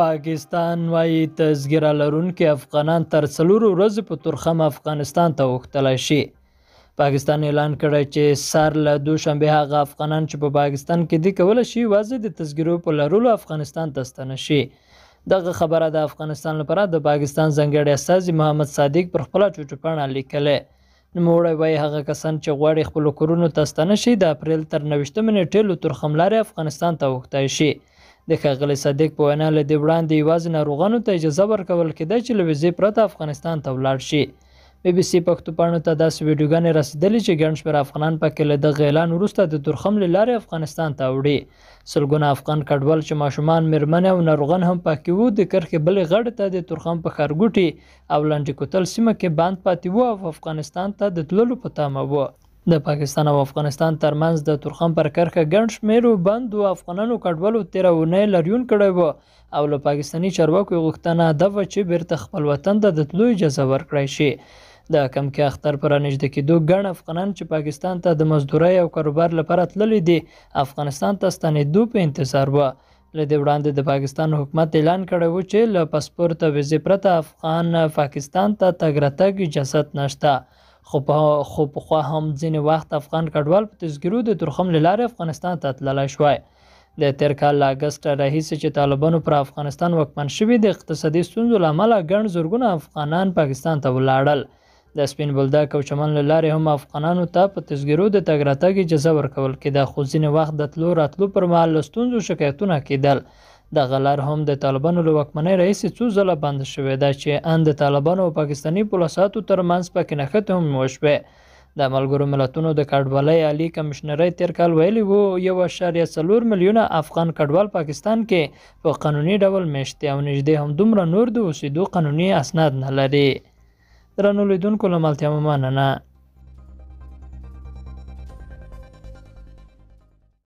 پاکستان وایي تذکره لرونکي افغانان تر څلورو ورځو په تورخم افغانستان ته وغوښتلی شي پاکستان اعلان کړی چې سر له دوشنبه هغه افغانان چې په پاکستان کې دي کولی شي واځي د تذکرو په لرلو افغانستان ته ستنه شي دغه خبره د افغانستان لپاره د پاکستان ځنګړی استازي محمد صادق پر خپله چوټپاڼه لیکلې نوموړی وایي هغه کسان چې غواړي خپلو کورونو ته ستنه شي د اپریل تر نویشتمې نیټې له تورخملارې افغانستان ته وغوښتی شي د ښاغلي صدیق په وینا له دې وړاندې یوازې ناروغانو ته اجازه ورکول کېده چې له ویزې پرته افغانستان ته ولاړ شي بی بی سي پښتو پاڼو ته داسې ویډیوګانې رسیدلې چې ګڼ شمېر افغانان پکې له دغه اعلان وروسته د تورخم له لارې افغانستان ته وړي سلګونه افغان کډوال چې ماشومان میرمنې او ناروغان هم پکې وو د کرښې بلې غړې ته د تورخم په ښارګوټي او لنډې کوتل سیمه کې باند پاتې وو او افغانستان ته د تللو په تامه وو د پاکستان او افغانستان ترمنځ د تورخم پر کرخه ګڼ شمېرو بندو افغانانو کډوالو تیره اونۍ لریون کړی و او له پاکستانی چارواکو یې غوښتنه ده وه چې بیرته خپل وطن ته د تلو اجازه ورکړی شي د کمکی اختر پر نږدې کېدو ګڼ افغانان چې پاکستان ته د مزدورۍ او کاروبار لپاره تللي دي افغانستان ته ستنېدو په انتظار وه له دې وړاندې د پاکستان حکومت اعلان کړی و چې له پاسپورت او ویزې پرته افغان پاکستان ته تګ راتګ اجازت نشته خو په خو خو هم ځین وخت افغان کډوال په تذکرو د ترخم لاره افغانستان ته تللی شوی د تیر کال اگست راهیسې چې طالبانو پر افغانستان واکمن شوي د اقتصادي ستونزو له امله ګڼ زرګونه افغانان پاکستان ته ولاړل د سپین بولدک او چمن له لارې هم افغانانو ته په تذکرو د تګ راتګ اجازه ورکول کېده خو ځینې وخت د تلو راتلو پر مهال له ستونزو شکایتونه کېدل دغه لار هم د طالبانو له واکمنۍ راهیسې څو ځله بنده شوې ده چې ان د طالبانو او پاکستاني پولیساتو ترمنځ پکې نښتې هم وشوې د ملګرو ملتونو د کډوالۍ عالی کمشنرۍ تیر کال ویلي وو یو اعشاریه څلور میلیونه افغان کډوال پاکستان کې په قانوني ډول میشتي او نږدې همدومره نور د اوسېدو قانوني اسناد نه لري درنو لیدونکو له ملتیا مننه